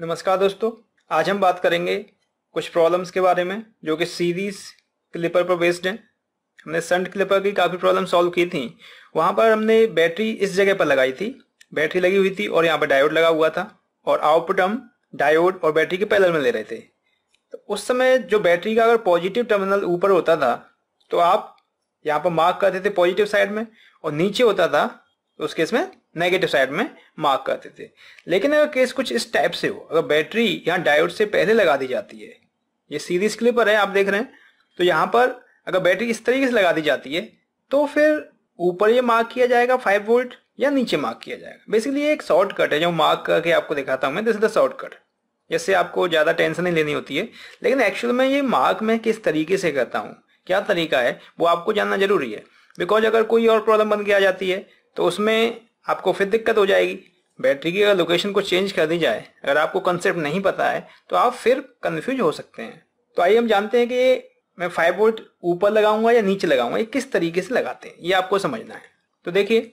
नमस्कार दोस्तों आज हम बात करेंगे कुछ प्रॉब्लम्स के बारे में जो कि सीरीज क्लिपर पर बेस्ड हैं हमने संट क्लिपर की काफ़ी प्रॉब्लम सॉल्व की थी वहाँ पर हमने बैटरी इस जगह पर लगाई थी बैटरी लगी हुई थी और यहाँ पर डायोड लगा हुआ था और आउटपुट हम डायोड और बैटरी के पैदल में ले रहे थे तो उस समय जो बैटरी का अगर पॉजिटिव टर्मिनल ऊपर होता था तो आप यहाँ पर मार्क करते थे पॉजिटिव साइड में और नीचे होता था तो उस केस में नेगेटिव साइड में मार्क करते थे लेकिन अगर केस कुछ इस टाइप से हो अगर बैटरी यहाँ डायोड से पहले लगा दी जाती है ये सीरीज क्लिपर है आप देख रहे हैं तो यहाँ पर अगर बैटरी इस तरीके से लगा दी जाती है तो फिर ऊपर ये मार्क किया जाएगा फाइव वोल्ट या नीचे मार्क किया जाएगा बेसिकली ये एक शॉर्ट कट है जो मार्क करके आपको दिखाता हूँ मैं this is the shortcut जिससे आपको ज़्यादा टेंशन नहीं लेनी होती है लेकिन एक्चुअल में ये मार्क मैं किस तरीके से करता हूँ क्या तरीका है वो आपको जानना जरूरी है बिकॉज अगर कोई और प्रॉब्लम बन के आ जाती है तो उसमें आपको फिर दिक्कत हो जाएगी बैटरी की अगर लोकेशन को चेंज कर दी जाए अगर आपको कंसेप्ट नहीं पता है तो आप फिर कन्फ्यूज हो सकते हैं तो आइए हम जानते हैं कि मैं फाइव वोल्ट ऊपर लगाऊंगा या नीचे लगाऊंगा ये किस तरीके से लगाते हैं ये आपको समझना है तो देखिए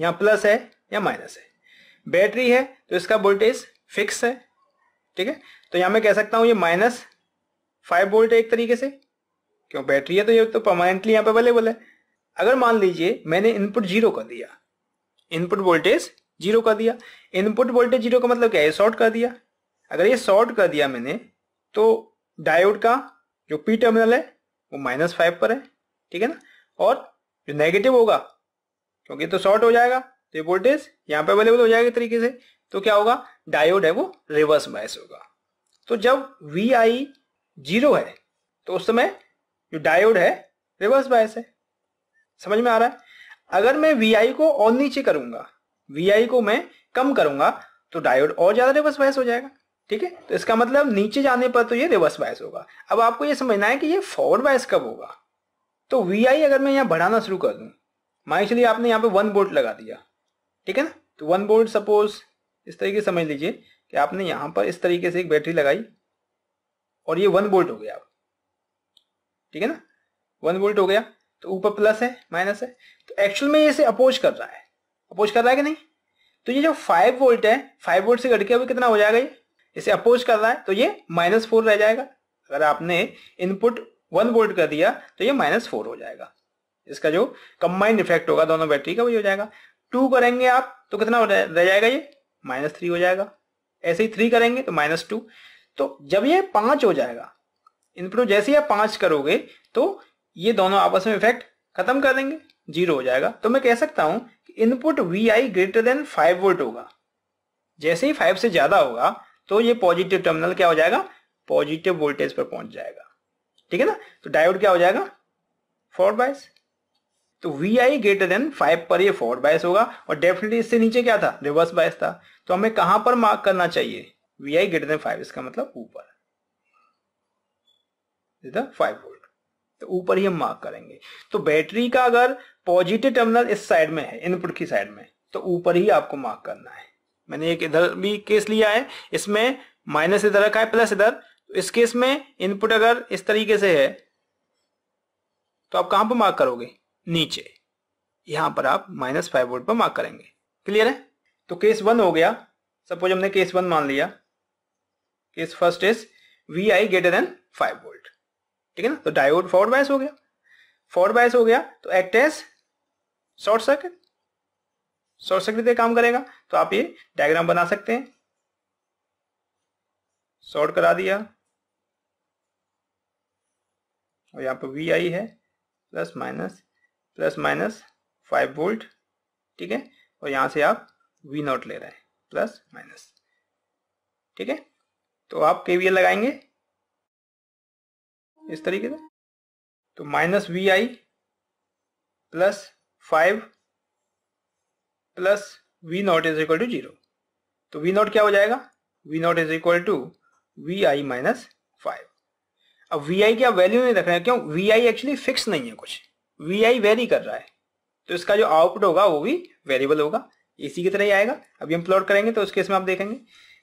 यहाँ प्लस है या माइनस है बैटरी है तो इसका वोल्टेज फिक्स है ठीक है तो यहाँ मैं कह सकता हूँ ये माइनस फाइव वोल्ट है एक तरीके से क्यों बैटरी है तो ये तो परमानेंटली यहाँ पे अवेलेबल है अगर मान लीजिए मैंने इनपुट जीरो कर दिया इनपुट वोल्टेज जीरो कर दिया इनपुट वोल्टेज जीरो का मतलब क्या है शॉर्ट कर दिया अगर ये शॉर्ट कर दिया मैंने तो डायोड का जो पी टर्मिनल है वो माइनस फाइव पर है ठीक है ना और जो नेगेटिव होगा क्योंकि तो शॉर्ट हो जाएगा तो ये वोल्टेज यहाँ पे अवेलेबल हो जाएगा तरीके से तो क्या होगा डायोड है वो रिवर्स बायस होगा तो जब वी आई जीरो है तो उस समय जो डायोड है रिवर्स बायस है समझ में आ रहा है अगर मैं वी आई को और नीचे करूंगा वी आई को मैं कम करूंगा तो डायोड और ज्यादा रिवर्स बायस हो जाएगा ठीक है तो इसका मतलब नीचे जाने पर तो ये रिवर्स बायस होगा अब आपको ये समझना है कि ये फॉरवर्ड बायस कब होगा तो वी आई अगर मैं यहाँ बढ़ाना शुरू कर दूं मान चलिए आपने यहाँ पे वन बोल्ट लगा दिया ठीक है ना तो वन बोल्ट सपोज इस तरीके से समझ लीजिए कि आपने यहाँ पर इस तरीके से एक बैटरी लगाई और ये वन बोल्ट हो गया ठीक है ना वन बोल्ट हो गया तो ऊपर प्लस है माइनस है तो एक्चुअल में ये इसे अपोज कर रहा है अपोज कर रहा है कि नहीं तो ये जो फाइव वोल्ट है फाइव वोल्ट से घट के अभी कितना हो जाएगा ये इसे अपोज कर रहा है तो ये माइनस फोर रह जाएगा अगर आपने इनपुट वन वोल्ट कर दिया तो ये माइनस फोर हो जाएगा इसका जो कंबाइंड इफेक्ट होगा दोनों बैटरी का वही हो जाएगा टू करेंगे आप तो कितना रह जाएगा ये माइनस थ्री हो जाएगा ऐसे ही थ्री करेंगे तो माइनस टू तो जब ये पांच हो जाएगा इनपुट जैसे ही आप पांच करोगे तो ये दोनों आपस में इफेक्ट खत्म कर देंगे जीरो हो जाएगा तो मैं कह सकता हूं कि input V I greater than five volt होगा जैसे ही फाइव से ज्यादा होगा तो ये पॉजिटिव टर्मिनल क्या हो जाएगा पॉजिटिव वोल्टेज पर पहुंच जाएगा ठीक है ना तो डायोड क्या हो जाएगा फोर्ड बाइस तो V I greater than five पर ये फोर्ड बाइस होगा और डेफिनेटली इससे नीचे क्या था रिवर्स बायस था तो हमें कहां पर मार्क करना चाहिए V I greater than five इसका मतलब ऊपर फाइव वोल्ट तो ऊपर ही हम मार्क करेंगे तो बैटरी का अगर पॉजिटिव टर्मिनल इस साइड में है इनपुट की साइड में तो ऊपर ही आपको मार्क करना है मैंने एक इधर भी केस लिया है इसमें माइनस इधर रखा है प्लस इधर तो इस केस में इनपुट अगर इस तरीके से है तो आप कहां पर मार्क करोगे नीचे यहां पर आप माइनस फाइव वोल्ट पर मार्क करेंगे क्लियर है तो केस वन हो गया सपोज हमने केस वन मान लिया case first is V I greater than five volt ठीक है ना तो डायोड फॉर्ड बायस हो गया फॉर्ड बायस हो गया तो act as short circuit short circuit काम करेगा तो आप ये डायग्राम बना सकते हैं शॉर्ट करा दिया और यहां पर वी आई है plus minus plus minus five volt ठीक है और यहां से आप वी नॉट ले रहे हैं प्लस माइनस ठीक है तो आप के लगाएंगे इस तरीके से तो minus V I plus five plus V naught is equal to zero तो वी नॉट क्या हो जाएगा V naught is equal to V I minus five अब वी आई की आप वैल्यू नहीं रख रहे हैं क्यों वी आई एक्चुअली फिक्स नहीं है कुछ वी आई वेरी कर रहा है तो इसका जो आउटपुट होगा वो भी वेरिएबल होगा इसी की तरह ही आएगा अभी हम प्लॉट करेंगे तो उस केस में आप देखेंगे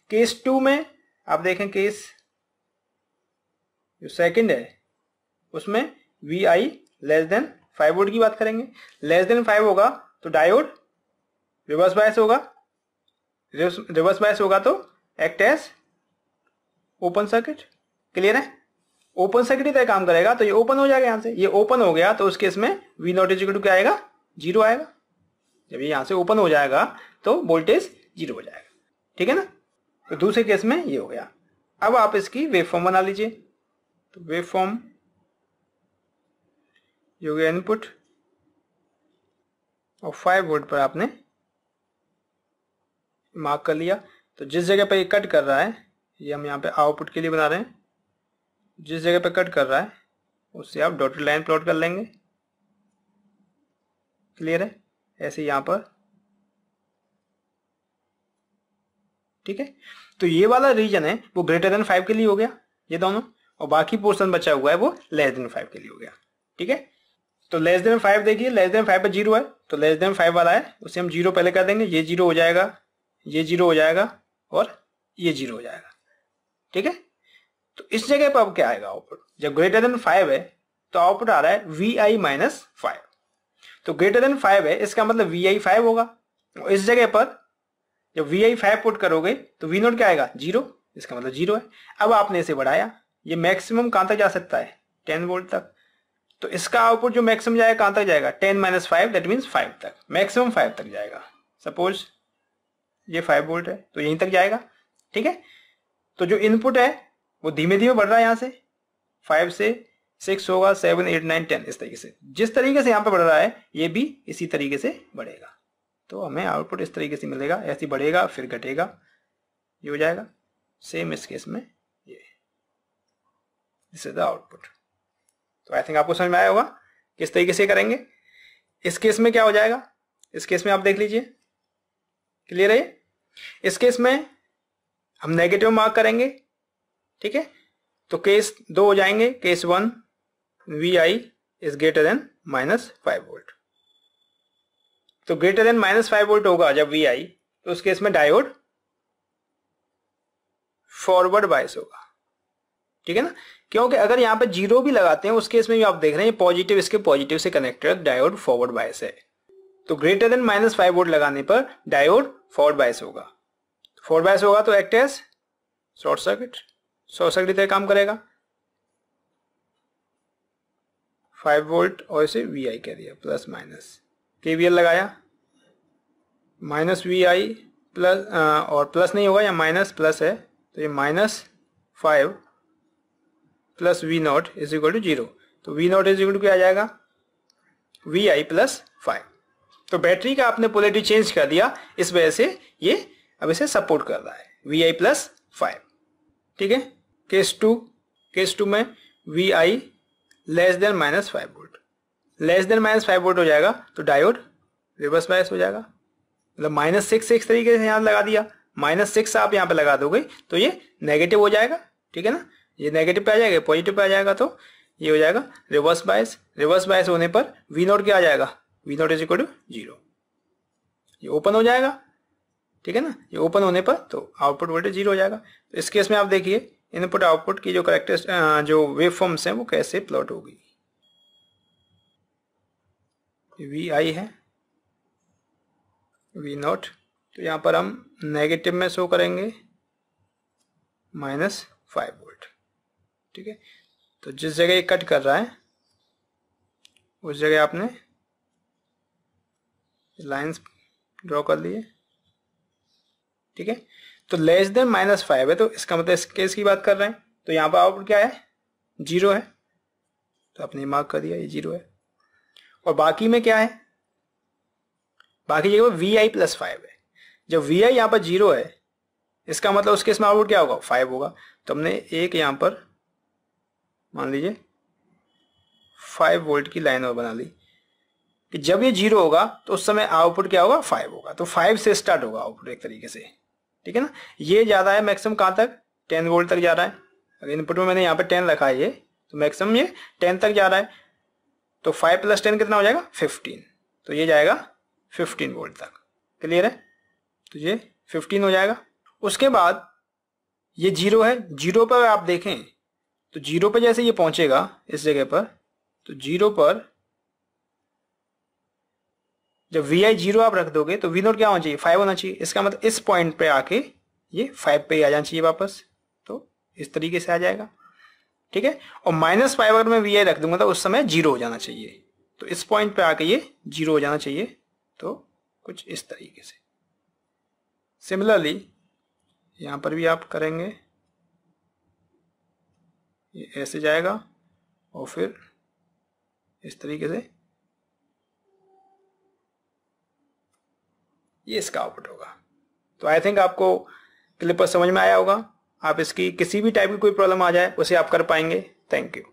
केस टू में आप देखें केस जो सेकंड है उसमें V I less than five volt की बात करेंगे लेस देन फाइव होगा तो डायोड रिवर्स बायस होगा रिवर्स बायस होगा तो act as open circuit clear है ओपन सर्किट ही तरह काम करेगा तो ये ओपन हो जाएगा यहाँ से ये ओपन हो गया तो उस केस में वी नॉट इज टू क्या आएगा जीरो आएगा जब ये यहाँ से ओपन हो जाएगा तो वोल्टेज जीरो हो जाएगा ठीक है ना तो दूसरे केस में ये हो गया अब आप इसकी वेवफॉर्म फॉर्म बना लीजिए तो वेव फॉर्म जो गया इनपुट और फाइव वोल्ट पर आपने मार्क कर लिया तो जिस जगह पर ये कट कर रहा है ये हम यहाँ पे आउटपुट के लिए बना रहे हैं जिस जगह पर कट कर रहा है उससे आप डॉटेड लाइन प्लॉट कर लेंगे क्लियर है ऐसे यहाँ पर ठीक है तो ये वाला रीजन है वो ग्रेटर देन फाइव के लिए हो गया ये दोनों और बाकी पोर्सन बचा हुआ है वो लेस देन फाइव के लिए हो गया ठीक है तो लेस देन फाइव देखिए लेस देन फाइव पर जीरो है तो लेस देन फाइव वाला है उसे हम जीरो पहले कर देंगे ये जीरो हो जाएगा ये जीरो हो जाएगा और ये जीरो हो जाएगा ठीक है तो इस जगह पर अब क्या आएगा आउटपुट जब ग्रेटर देन फाइव है तो आउटपुट आ रहा है वी आई माइनस फाइव तो ग्रेटर देन फाइव है इसका मतलब वी आई फाइव होगा और इस जगह पर जब वी आई फाइव पुट करोगे तो वी नोट क्या आएगा जीरो इसका मतलब जीरो है अब आपने इसे बढ़ाया ये मैक्सिमम कहां तक जा सकता है टेन वोल्ट तक तो इसका आउटपुट जो मैक्सिमम जाएगा कहां तक जाएगा ten minus five that means five तक मैक्सिमम फाइव तक जाएगा सपोज ये फाइव वोल्ट है तो यहीं तक जाएगा ठीक है तो जो इनपुट है वो धीमे धीमे बढ़ रहा है यहाँ से फाइव से सिक्स होगा सेवन एट नाइन टेन इस तरीके से जिस तरीके से यहाँ पर बढ़ रहा है ये भी इसी तरीके से बढ़ेगा तो हमें आउटपुट इस तरीके से मिलेगा ऐसे बढ़ेगा फिर घटेगा ये हो जाएगा सेम इस केस में दिस इज द आउटपुट तो आई थिंक आपको समझ में आया होगा किस तरीके से करेंगे इस केस में क्या हो जाएगा इस केस में आप देख लीजिए क्लियर है इस केस में हम नेगेटिव मार्क करेंगे ठीक है तो केस दो हो जाएंगे case one V I is greater than minus five volt तो greater than minus five volt होगा जब वी आई तो उस केस में डायोड फॉरवर्ड बायस होगा ठीक है ना क्योंकि अगर यहाँ पर जीरो भी लगाते हैं उसके इसमें भी आप देख रहे हैं पॉजिटिव इसके पॉजिटिव से कनेक्टेड डायोड फॉरवर्ड बायस है तो greater than minus five volt लगाने पर डायोड फॉरवर्ड बायस होगा फॉरवर्ड बायस होगा तो act as short circuit short circuit तरह काम करेगा फाइव वोल्ट और इसे वी आई कह दिया प्लस माइनस के वी एल लगाया माइनस वी आई प्लस और प्लस नहीं होगा या माइनस प्लस है तो ये minus five plus V naught is equal to zero तो V naught is equal to क्या आ जाएगा वी आई प्लस फाइव तो बैटरी का आपने पोलिटी चेंज कर दिया इस वजह से ये अब इसे सपोर्ट कर रहा है वी आई प्लस फाइव ठीक है केस टू केस टू में V I less than minus five volt less than minus five volt हो जाएगा तो डायोड रिवर्स बायस हो जाएगा मतलब माइनस सिक्स सिक्स तरीके से यहाँ लगा दिया माइनस सिक्स आप यहाँ पे लगा दोगे तो ये नेगेटिव हो जाएगा ठीक है ना ये नेगेटिव पे आ जाएगा पॉजिटिव पे आ जाएगा तो ये हो जाएगा रिवर्स बायस रिवर्स बायस होने पर वी नोट क्या आ जाएगा V naught is equal to zero ये ओपन हो जाएगा ठीक है ना ये ओपन होने पर तो आउटपुट वोल्टेज जीरो हो जाएगा तो इस केस में आप देखिए इनपुट आउटपुट की जो करेक्टर जो वेव फॉर्म्स हैं वो कैसे प्लॉट होगी वी आई है वी नॉट तो यहाँ पर हम नेगेटिव में शो करेंगे माइनस फाइव वोल्ट ठीक है तो जिस जगह ये कट कर रहा है उस जगह आपने लाइंस ड्रॉ कर लिए ठीक है तो लेस देन माइनस फाइव है तो इसका मतलब इस केस की बात कर रहे हैं तो यहां पर आउट क्या है जीरो है तो आपने मार्क कर दिया ये जीरो है और बाकी में क्या है बाकी जगह पर वी आई प्लस फाइव है जब वी आई यहां पर जीरो है इसका मतलब उसके में आउटपुट क्या होगा फाइव होगा तो हमने एक यहां पर मान लीजिए फाइव वोल्ट की लाइन और बना ली कि जब ये जीरो होगा तो उस समय आउटपुट क्या होगा फाइव होगा तो फाइव से स्टार्ट होगा आउटपुट एक तरीके से ठीक है ना ये जा रहा है मैक्सिमम कहाँ तक टेन वोल्ट तक जा रहा है अगर इनपुट में मैंने यहाँ पे टेन रखा है ये तो मैक्सिमम ये टेन तक जा रहा है तो फाइव प्लस टेन कितना हो जाएगा फिफ्टीन तो ये जाएगा फिफ्टीन वोल्ट तक क्लियर है तो ये फिफ्टीन हो जाएगा उसके बाद ये जीरो है जीरो पर आप देखें तो जीरो पर जैसे ये पहुंचेगा इस जगह पर तो जीरो पर जब वी आई जीरो आप रख दोगे तो वी नोट क्या होना चाहिए फाइव होना चाहिए इसका मतलब इस पॉइंट पे आके ये फाइव पे ही आ जाना चाहिए वापस तो इस तरीके से आ जाएगा ठीक है और माइनस फाइव अगर मैं वी आई रख दूंगा तो उस समय जीरो हो जाना चाहिए तो इस पॉइंट पे आके ये जीरो हो जाना चाहिए तो कुछ इस तरीके से सिमिलरली यहां पर भी आप करेंगे ये ऐसे जाएगा और फिर इस तरीके से ये इसका आउटपुट होगा तो आई थिंक आपको क्लिपर समझ में आया होगा आप इसकी किसी भी टाइप की कोई प्रॉब्लम आ जाए उसे आप कर पाएंगे थैंक यू